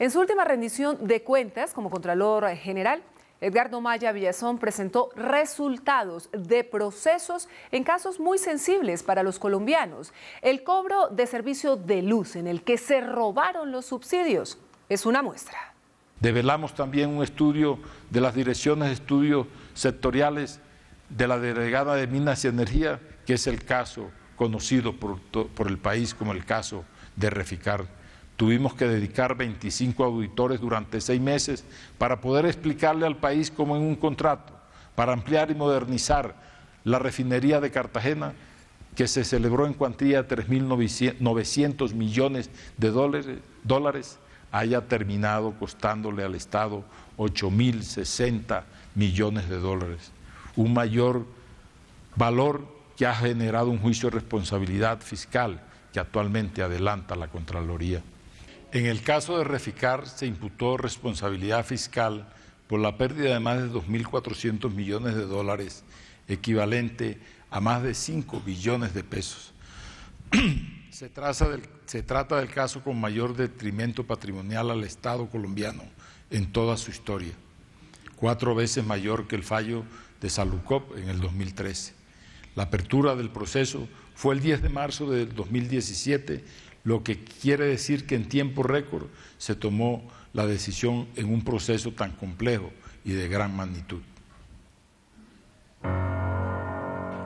En su última rendición de cuentas como Contralor General, Edgardo Maya Villazón presentó resultados de procesos en casos muy sensibles para los colombianos. El cobro de servicio de luz en el que se robaron los subsidios es una muestra. Develamos también un estudio de las direcciones de estudios sectoriales de la delegada de Minas y Energía, que es el caso conocido por, el país como el caso de Reficar Tuvimos que dedicar 25 auditores durante seis meses para poder explicarle al país cómo en un contrato para ampliar y modernizar la refinería de Cartagena, que se celebró en cuantía de 3.900 millones de dólares, haya terminado costándole al Estado 8.060 millones de dólares. Un mayor valor que ha generado un juicio de responsabilidad fiscal que actualmente adelanta la Contraloría. En el caso de Reficar se imputó responsabilidad fiscal por la pérdida de más de 2.400 millones de dólares, equivalente a más de 5 billones de pesos. se, se trata del caso con mayor detrimento patrimonial al Estado colombiano en toda su historia, cuatro veces mayor que el fallo de Salucop en el 2013. La apertura del proceso fue el 10 de marzo del 2017, lo que quiere decir que en tiempo récord se tomó la decisión en un proceso tan complejo y de gran magnitud.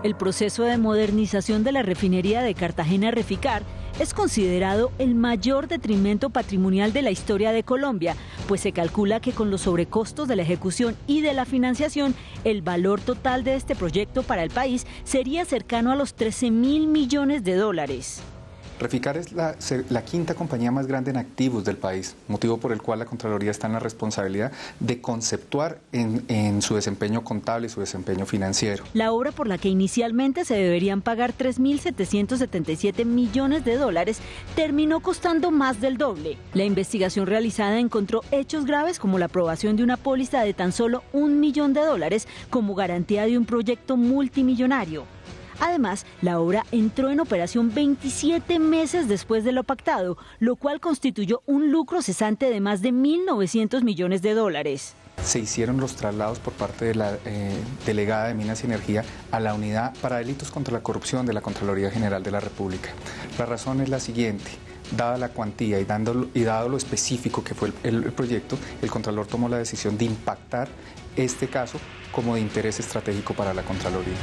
El proceso de modernización de la refinería de Cartagena Reficar es considerado el mayor detrimento patrimonial de la historia de Colombia pues se calcula que con los sobrecostos de la ejecución y de la financiación, el valor total de este proyecto para el país sería cercano a los 13 mil millones de dólares. Reficar es la, quinta compañía más grande en activos del país, motivo por el cual la Contraloría está en la responsabilidad de conceptuar en, en su desempeño contable y su desempeño financiero. La obra por la que inicialmente se deberían pagar 3.777 millones de dólares terminó costando más del doble. La investigación realizada encontró hechos graves como la aprobación de una póliza de tan solo un millón de dólares como garantía de un proyecto multimillonario. Además, la obra entró en operación 27 meses después de lo pactado, lo cual constituyó un lucro cesante de más de 1.900 millones de dólares. Se hicieron los traslados por parte de la eh, delegada de Minas y Energía a la unidad para delitos contra la corrupción de la Contraloría General de la República. La razón es la siguiente dada la cuantía y, dado lo específico que fue el, proyecto, el Contralor tomó la decisión de impactar este caso como de interés estratégico para la Contraloría.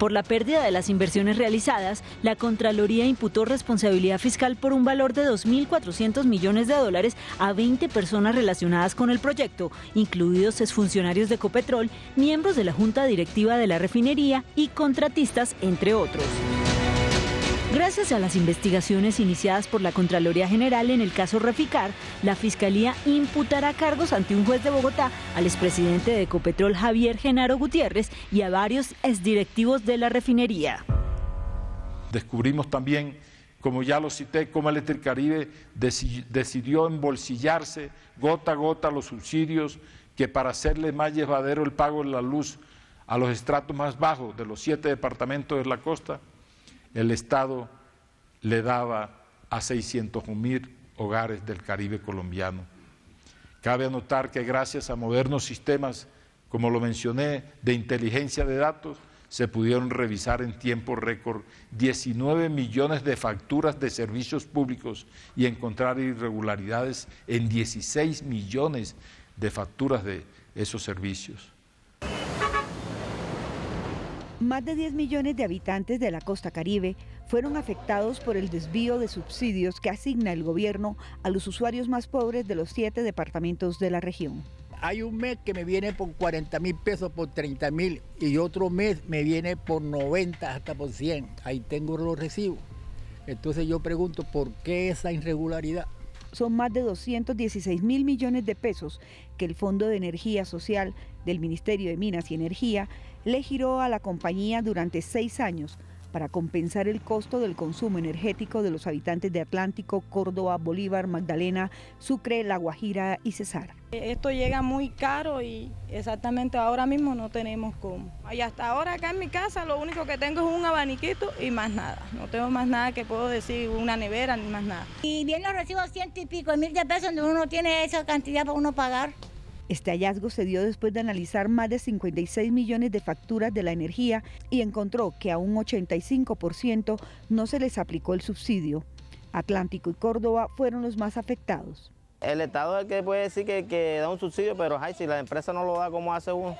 Por la pérdida de las inversiones realizadas, la Contraloría imputó responsabilidad fiscal por un valor de 2.400 millones de dólares a 20 personas relacionadas con el proyecto, incluidos exfuncionarios de Copetrol, miembros de la Junta Directiva de la refinería y contratistas, entre otros. Gracias a las investigaciones iniciadas por la Contraloría General en el caso Reficar, la Fiscalía imputará cargos ante un juez de Bogotá al expresidente de Ecopetrol Javier Genaro Gutiérrez y a varios exdirectivos de la refinería. Descubrimos también, como ya lo cité, cómo caribe decidió embolsillarse gota a gota los subsidios que para hacerle más llevadero el pago de la luz a los estratos más bajos de los siete departamentos de la costa el Estado le daba a 600 mil hogares del Caribe colombiano. Cabe anotar que gracias a modernos sistemas, como lo mencioné, de inteligencia de datos, se pudieron revisar en tiempo récord 19 millones de facturas de servicios públicos y encontrar irregularidades en 16 millones de facturas de esos servicios. Más de 10 millones de habitantes de la costa caribe fueron afectados por el desvío de subsidios que asigna el gobierno a los usuarios más pobres de los siete departamentos de la región. Hay un mes que me viene por 40 mil pesos, por 30 mil, y otro mes me viene por 90 hasta por 100. Ahí tengo los recibos. Entonces yo pregunto, ¿por qué esa irregularidad? son más de 216 mil millones de pesos que el Fondo de Energía Social del Ministerio de Minas y Energía le giró a la compañía durante seis años para compensar el costo del consumo energético de los habitantes de Atlántico, Córdoba, Bolívar, Magdalena, Sucre, La Guajira y Cesar. Esto llega muy caro y exactamente ahora mismo no tenemos cómo. Y hasta ahora acá en mi casa lo único que tengo es un abaniquito y más nada. No tengo más nada que puedo decir, una nevera ni más nada. Y bien los recibo ciento y pico mil de pesos donde uno tiene esa cantidad para uno pagar. Este hallazgo se dio después de analizar más de 56 millones de facturas de la energía y encontró que a un 85% no se les aplicó el subsidio. Atlántico y Córdoba fueron los más afectados. El Estado es el que puede decir que, da un subsidio, pero si la empresa no lo da, como hace uno?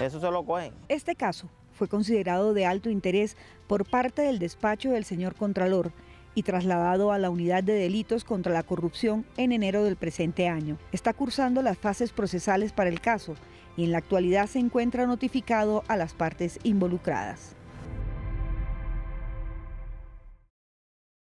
Eso se lo cogen. Este caso fue considerado de alto interés por parte del despacho del señor Contralor, y trasladado a la Unidad de Delitos contra la Corrupción en enero del presente año. Está cursando las fases procesales para el caso y en la actualidad se encuentra notificado a las partes involucradas.